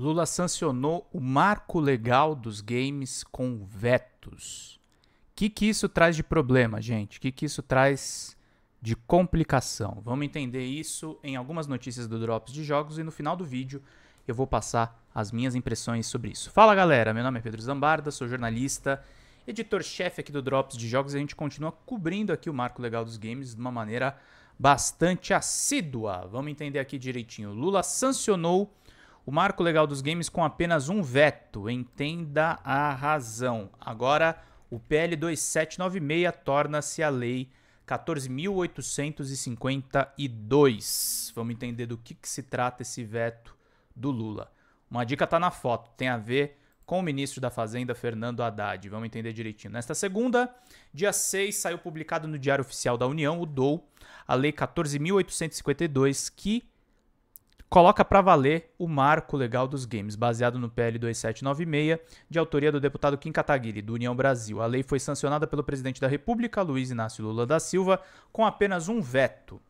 Lula sancionou o marco legal dos games com vetos. O que, que isso traz de problema, gente? O que, que isso traz de complicação? Vamos entender isso em algumas notícias do Drops de Jogos e no final do vídeo eu vou passar as minhas impressões sobre isso. Fala galera, meu nome é Pedro Zambarda, sou jornalista, editor-chefe aqui do Drops de Jogos e a gente continua cobrindo aqui o marco legal dos games de uma maneira bastante assídua. Vamos entender aqui direitinho. Lula sancionou o marco legal dos games com apenas um veto. Entenda a razão. Agora, o PL 2796 torna-se a lei 14.852. Vamos entender do que, que, se trata esse veto do Lula. Uma dica está na foto, tem a ver com o ministro da Fazenda, Fernando Haddad. Vamos entender direitinho. Nesta segunda, dia 6, saiu publicado no Diário Oficial da União, o DOU, a Lei 14.852, que coloca para valer o marco legal dos games, baseado no PL 2796, de autoria do deputado Kim Kataguiri, do União Brasil. A lei foi sancionada pelo presidente da República, Luiz Inácio Lula da Silva, com apenas um veto.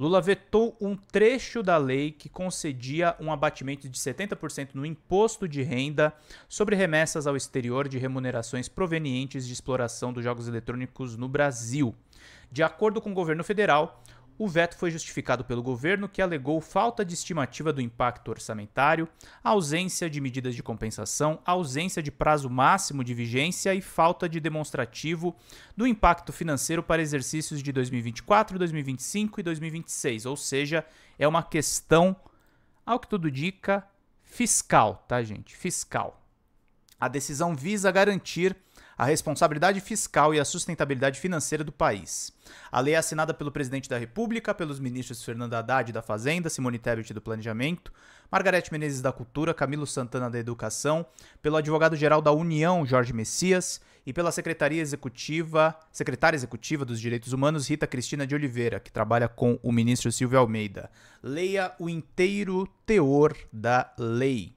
Lula vetou um trecho da lei que concedia um abatimento de 70% no imposto de renda sobre remessas ao exterior de remunerações provenientes de exploração dos jogos eletrônicos no Brasil. De acordo com o governo federal, o veto foi justificado pelo governo, que alegou falta de estimativa do impacto orçamentário, ausência de medidas de compensação, ausência de prazo máximo de vigência e falta de demonstrativo do impacto financeiro para exercícios de 2024, 2025 e 2026. Ou seja, é uma questão, ao que tudo indica, fiscal, tá, gente? Fiscal. A decisão visa garantir a responsabilidade fiscal e a sustentabilidade financeira do país. A lei é assinada pelo presidente da República, pelos ministros Fernando Haddad da Fazenda, Simone Tebet do Planejamento, Margarete Menezes da Cultura, Camilo Santana da Educação, pelo advogado-geral da União, Jorge Messias, e pela secretaria executiva, secretária executiva dos Direitos Humanos, Rita Cristina de Oliveira, que trabalha com o ministro Silvio Almeida. Leia o inteiro teor da lei.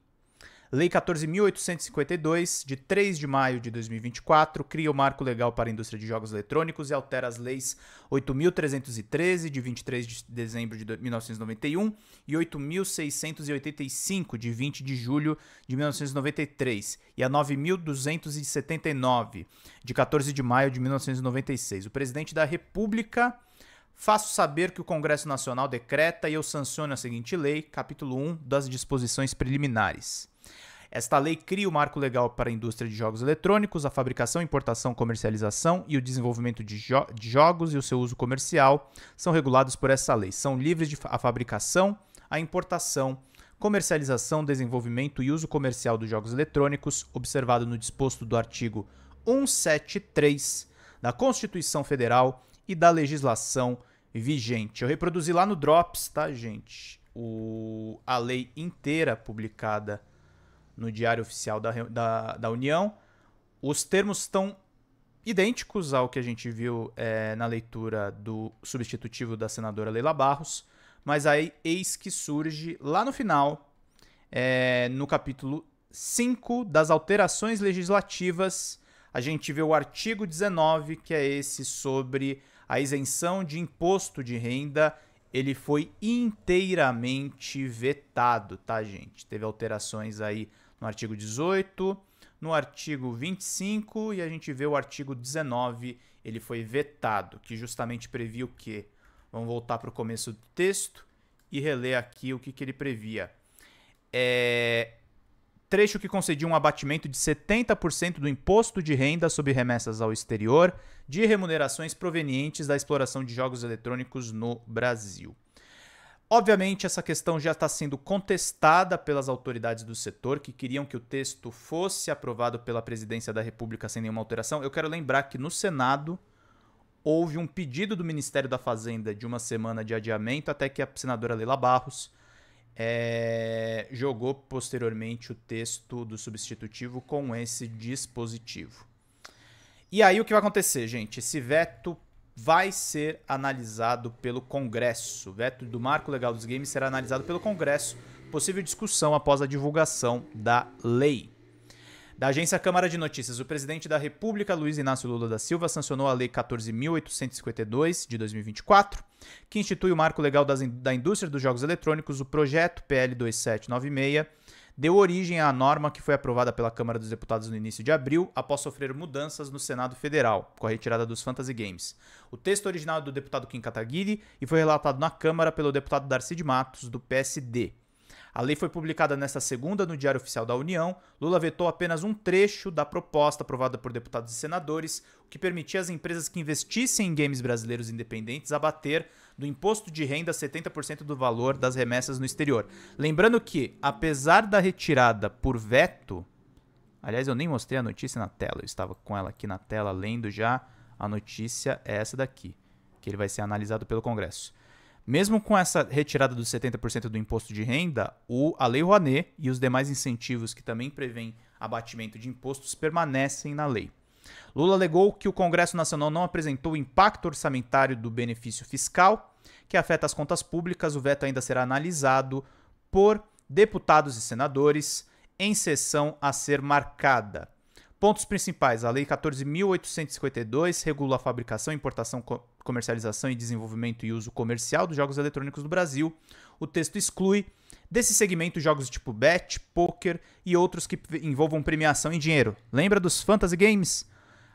Lei 14.852, de 3 de maio de 2024, cria o marco legal para a indústria de jogos eletrônicos e altera as leis 8.313, de 23 de dezembro de 1991, e 8.685, de 20 de julho de 1993, e a 9.279, de 14 de maio de 1996. O presidente da República. Faço saber que o Congresso Nacional decreta e eu sanciono a seguinte lei, capítulo 1 das disposições preliminares. Esta lei cria o marco legal para a indústria de jogos eletrônicos, a fabricação, importação, comercialização e o desenvolvimento de, jo de jogos e o seu uso comercial são regulados por essa lei. São livres de a fabricação, a importação, comercialização, desenvolvimento e uso comercial dos jogos eletrônicos, observado no disposto do artigo 173 da Constituição Federal e da legislação vigente. Eu reproduzi lá no Drops, tá, gente? O, a lei inteira publicada no Diário Oficial da, da, da União. Os termos estão idênticos ao que a gente viu é, na leitura do substitutivo da senadora Leila Barros, mas aí eis que surge lá no final, é, no capítulo 5 das alterações legislativas, a gente vê o artigo 19, que é esse sobre a isenção de imposto de renda. Ele foi inteiramente vetado, tá, gente? Teve alterações aí no artigo 18, no artigo 25 e a gente vê o artigo 19, ele foi vetado, que justamente previa o quê? Vamos voltar para o começo do texto e reler aqui o que, que ele previa. É... Trecho que concedia um abatimento de 70% do imposto de renda sobre remessas ao exterior de remunerações provenientes da exploração de jogos eletrônicos no Brasil. Obviamente, essa questão já está sendo contestada pelas autoridades do setor, que queriam que o texto fosse aprovado pela presidência da República sem nenhuma alteração. Eu quero lembrar que no Senado houve um pedido do Ministério da Fazenda de uma semana de adiamento até que a senadora Leila Barros é, jogou posteriormente o texto do substitutivo com esse dispositivo. E aí o que vai acontecer, gente? Esse veto vai ser analisado pelo Congresso. O veto do Marco Legal dos Games será analisado pelo Congresso, possível discussão após a divulgação da lei. Da agência Câmara de Notícias, o presidente da República, Luiz Inácio Lula da Silva, sancionou a Lei 14.852 de 2024, que institui o marco legal das, da indústria dos jogos eletrônicos. O projeto PL 2796 deu origem à norma que foi aprovada pela Câmara dos Deputados no início de abril, após sofrer mudanças no Senado Federal, com a retirada dos Fantasy Games. O texto original é do deputado Kim Kataguiri e foi relatado na Câmara pelo deputado Darcy de Matos, do PSD. A lei foi publicada nesta segunda no Diário Oficial da União. Lula vetou apenas um trecho da proposta aprovada por deputados e senadores, o que permitia às empresas que investissem em games brasileiros independentes abater do imposto de renda 70% do valor das remessas no exterior. Lembrando que, apesar da retirada por veto, aliás, eu nem mostrei a notícia na tela, eu estava com ela aqui na tela lendo já. A notícia é essa daqui, que ele vai ser analisado pelo Congresso. Mesmo com essa retirada dos 70% do imposto de renda, o, a Lei Rouanet e os demais incentivos que também prevêm abatimento de impostos permanecem na lei. Lula alegou que o Congresso Nacional não apresentou o impacto orçamentário do benefício fiscal, que afeta as contas públicas. O veto ainda será analisado por deputados e senadores em sessão a ser marcada. Pontos principais: a Lei 14.852 regula a fabricação, importação, comercialização e desenvolvimento e uso comercial dos jogos eletrônicos no Brasil. O texto exclui desse segmento jogos tipo bet, poker e outros que envolvam premiação em dinheiro. Lembra dos fantasy games?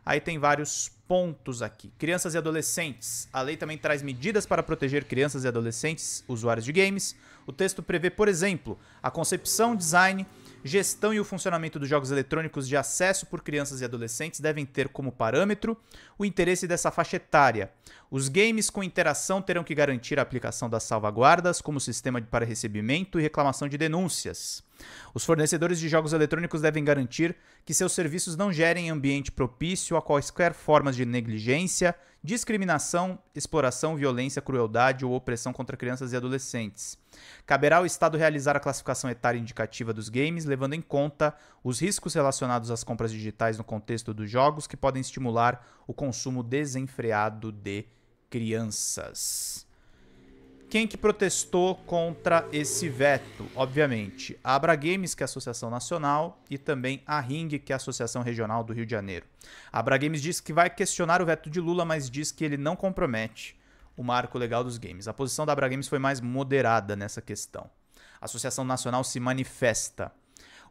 Aí tem vários pontos aqui. Crianças e adolescentes. A lei também traz medidas para proteger crianças e adolescentes usuários de games. O texto prevê, por exemplo, a concepção, design Gestão e o funcionamento dos jogos eletrônicos de acesso por crianças e adolescentes devem ter como parâmetro o interesse dessa faixa etária. Os games com interação terão que garantir a aplicação das salvaguardas como sistema para recebimento e reclamação de denúncias. Os fornecedores de jogos eletrônicos devem garantir que seus serviços não gerem ambiente propício a quaisquer formas de negligência, discriminação, exploração, violência, crueldade ou opressão contra crianças e adolescentes. Caberá ao Estado realizar a classificação etária indicativa dos games, levando em conta os riscos relacionados às compras digitais no contexto dos jogos que podem estimular o consumo desenfreado de crianças. Quem que protestou contra esse veto? Obviamente, a Abra Games, que é a Associação Nacional, e também a Ring, que é a Associação Regional do Rio de Janeiro. A Abra Games diz que vai questionar o veto de Lula, mas diz que ele não compromete o marco legal dos games. A posição da Abra Games foi mais moderada nessa questão. A Associação Nacional se manifesta.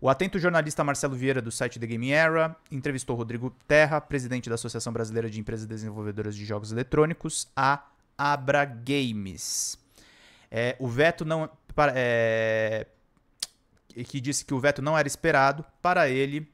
O atento jornalista Marcelo Vieira, do site The Game Era, entrevistou Rodrigo Terra, presidente da Associação Brasileira de Empresas Desenvolvedoras de Jogos Eletrônicos, a Abra Games. É, o veto não. É, que disse que o veto não era esperado, para ele,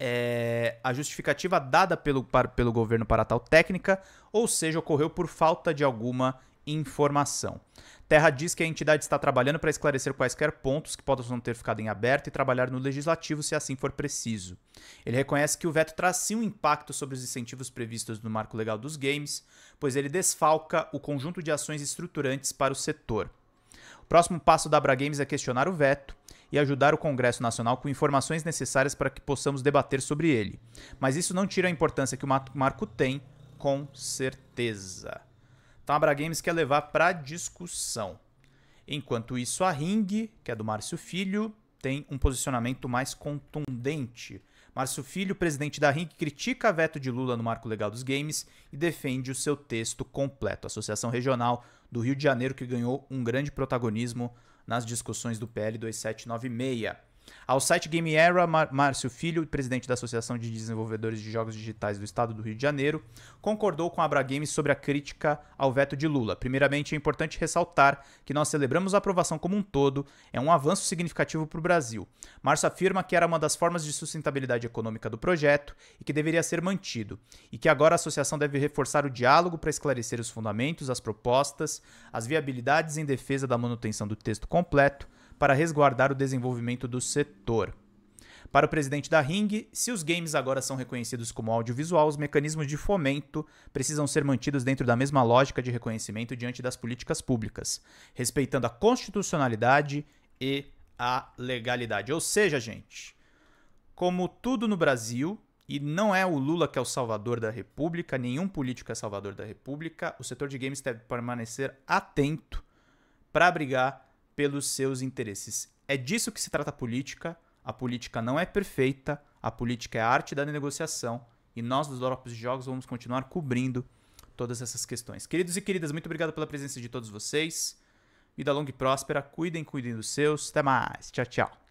é, a justificativa dada pelo, para, pelo governo para tal técnica, ou seja, ocorreu por falta de alguma informação. Terra diz que a entidade está trabalhando para esclarecer quaisquer pontos que possam ter ficado em aberto e trabalhar no legislativo se assim for preciso. Ele reconhece que o veto traz sim um impacto sobre os incentivos previstos no marco legal dos games, pois ele desfalca o conjunto de ações estruturantes para o setor. O próximo passo da Abra Games é questionar o veto e ajudar o Congresso Nacional com informações necessárias para que possamos debater sobre ele. Mas isso não tira a importância que o marco tem, com certeza. Então a Abra Games quer levar para discussão. Enquanto isso, a Ring, que é do Márcio Filho, tem um posicionamento mais contundente. Márcio Filho, presidente da Ring, critica veto de Lula no marco legal dos games e defende o seu texto completo. A Associação Regional do Rio de Janeiro que ganhou um grande protagonismo nas discussões do PL 2796. Ao site Game Era, Mar Márcio Filho, presidente da Associação de Desenvolvedores de Jogos Digitais do Estado do Rio de Janeiro, concordou com a Abra Games sobre a crítica ao veto de Lula. Primeiramente, é importante ressaltar que nós celebramos a aprovação como um todo, é um avanço significativo para o Brasil. Márcio afirma que era uma das formas de sustentabilidade econômica do projeto e que deveria ser mantido, e que agora a associação deve reforçar o diálogo para esclarecer os fundamentos, as propostas, as viabilidades em defesa da manutenção do texto completo para resguardar o desenvolvimento do setor. Para o presidente da Ring, se os games agora são reconhecidos como audiovisual, os mecanismos de fomento precisam ser mantidos dentro da mesma lógica de reconhecimento diante das políticas públicas, respeitando a constitucionalidade e a legalidade. Ou seja, gente, como tudo no Brasil, e não é o Lula que é o salvador da República, nenhum político é salvador da República, o setor de games deve permanecer atento para brigar pelos seus interesses. É disso que se trata a política. A política não é perfeita, a política é a arte da negociação e nós dos Lopes de Jogos vamos continuar cobrindo todas essas questões. Queridos e queridas, muito obrigado pela presença de todos vocês. Vida longa e próspera, cuidem, cuidem dos seus. Até mais. Tchau, tchau.